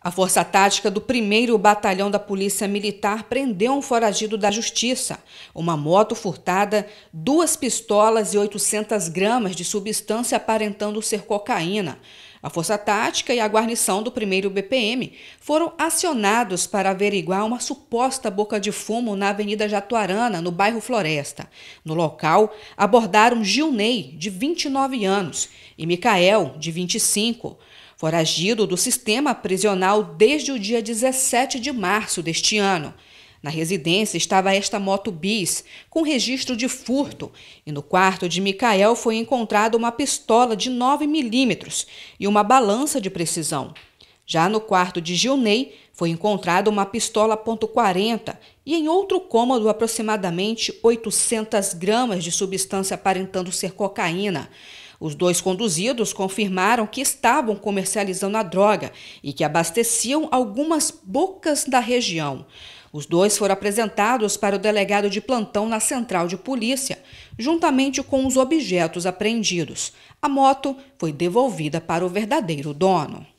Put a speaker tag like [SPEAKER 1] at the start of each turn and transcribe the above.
[SPEAKER 1] A força tática do 1 Batalhão da Polícia Militar prendeu um foragido da Justiça, uma moto furtada, duas pistolas e 800 gramas de substância aparentando ser cocaína. A Força Tática e a guarnição do 1 BPM foram acionados para averiguar uma suposta boca de fumo na Avenida Jatuarana, no bairro Floresta. No local, abordaram Gilney, de 29 anos, e Micael, de 25, foragido do sistema prisional desde o dia 17 de março deste ano. Na residência estava esta moto bis, com registro de furto, e no quarto de Micael foi encontrada uma pistola de 9 milímetros e uma balança de precisão. Já no quarto de Gilney foi encontrada uma pistola .40 e em outro cômodo aproximadamente 800 gramas de substância aparentando ser cocaína. Os dois conduzidos confirmaram que estavam comercializando a droga e que abasteciam algumas bocas da região. Os dois foram apresentados para o delegado de plantão na central de polícia, juntamente com os objetos apreendidos. A moto foi devolvida para o verdadeiro dono.